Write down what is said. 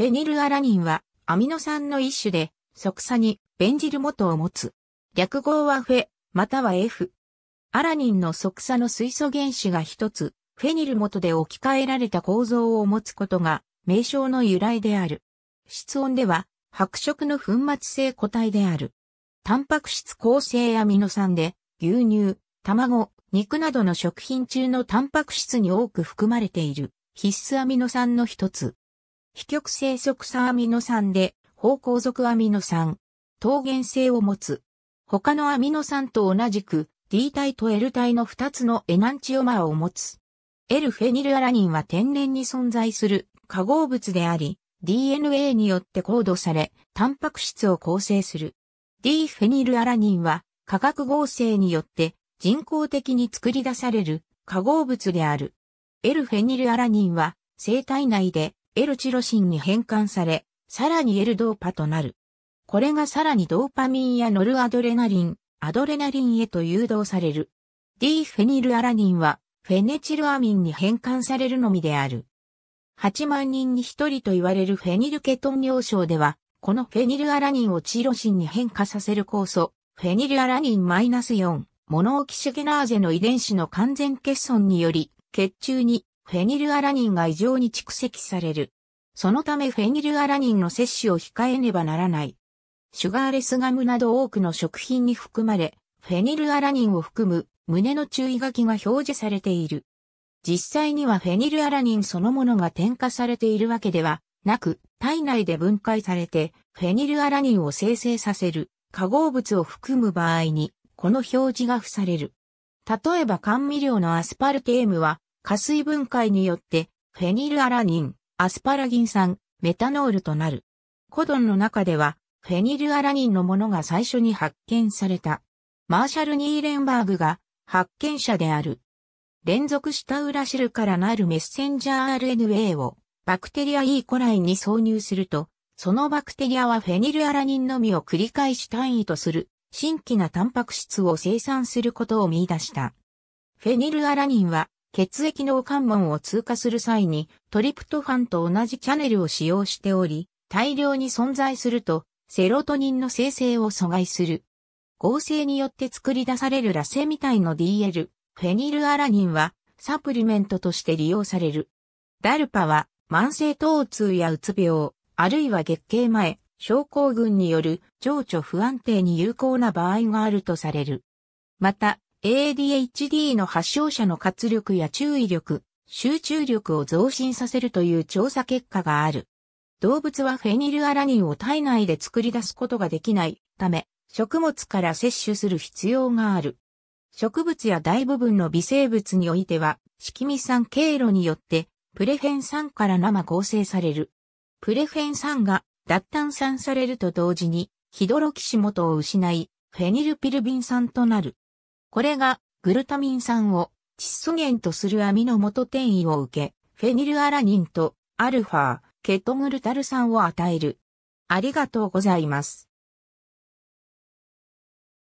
フェニルアラニンはアミノ酸の一種で即座にベンジル元を持つ。略号はフェ、または F。アラニンの即座の水素原子が一つ、フェニル元で置き換えられた構造を持つことが名称の由来である。室温では白色の粉末性固体である。タンパク質構成アミノ酸で牛乳、卵、肉などの食品中のタンパク質に多く含まれている必須アミノ酸の一つ。非極性側酸アミノ酸で、方向属アミノ酸、陶原性を持つ。他のアミノ酸と同じく D 体と L 体の2つのエナンチオマーを持つ。L フェニルアラニンは天然に存在する化合物であり、DNA によってコードされ、タンパク質を構成する。D フェニルアラニンは化学合成によって人工的に作り出される化合物である。L フェニルアラニンは生体内でエルチロシンに変換され、さらにエルドーパとなる。これがさらにドーパミンやノルアドレナリン、アドレナリンへと誘導される。D フェニルアラニンはフェネチルアミンに変換されるのみである。8万人に1人と言われるフェニルケトン尿症では、このフェニルアラニンをチロシンに変化させる酵素、フェニルアラニンマイ -4、モノオキシゲナーゼの遺伝子の完全欠損により、血中にフェニルアラニンが異常に蓄積される。そのためフェニルアラニンの摂取を控えねばならない。シュガーレスガムなど多くの食品に含まれ、フェニルアラニンを含む胸の注意書きが表示されている。実際にはフェニルアラニンそのものが添加されているわけではなく、体内で分解されてフェニルアラニンを生成させる化合物を含む場合に、この表示が付される。例えば甘味料のアスパルテームは加水分解によって、フェニルアラニン、アスパラギン酸、メタノールとなる。コドンの中では、フェニルアラニンのものが最初に発見された。マーシャル・ニーレンバーグが発見者である。連続したウラシルからなるメッセンジャー RNA をバクテリア E. コライに挿入すると、そのバクテリアはフェニルアラニンのみを繰り返し単位とする新規なタンパク質を生産することを見出した。フェニルアラニンは血液脳関門を通過する際にトリプトファンと同じチャネルを使用しており、大量に存在するとセロトニンの生成を阻害する。合成によって作り出されるラセミイの DL、フェニルアラニンはサプリメントとして利用される。ダルパは慢性疼痛やうつ病、あるいは月経前、症候群による情緒不安定に有効な場合があるとされる。また、ADHD の発症者の活力や注意力、集中力を増進させるという調査結果がある。動物はフェニルアラニンを体内で作り出すことができないため、食物から摂取する必要がある。植物や大部分の微生物においては、色味酸経路によって、プレフェン酸から生合成される。プレフェン酸が脱炭酸されると同時に、ヒドロキシモトを失い、フェニルピルビン酸となる。これがグルタミン酸を窒素源とする網の元転移を受け、フェニルアラニンとアルファ、ケトグルタル酸を与える。ありがとうございます。